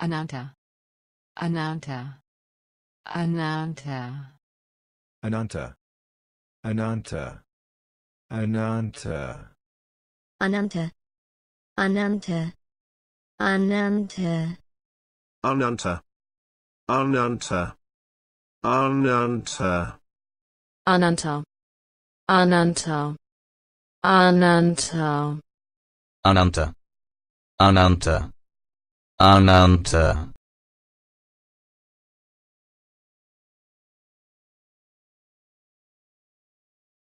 Ananta. Ananta. Ananta. Ananta. Ananta. Ananta. Ananta. Ananta. Ananta. Ananta. Ananta. Ananta. Ananta. Ananta. Ananta. Ananta. Ananta. Ananta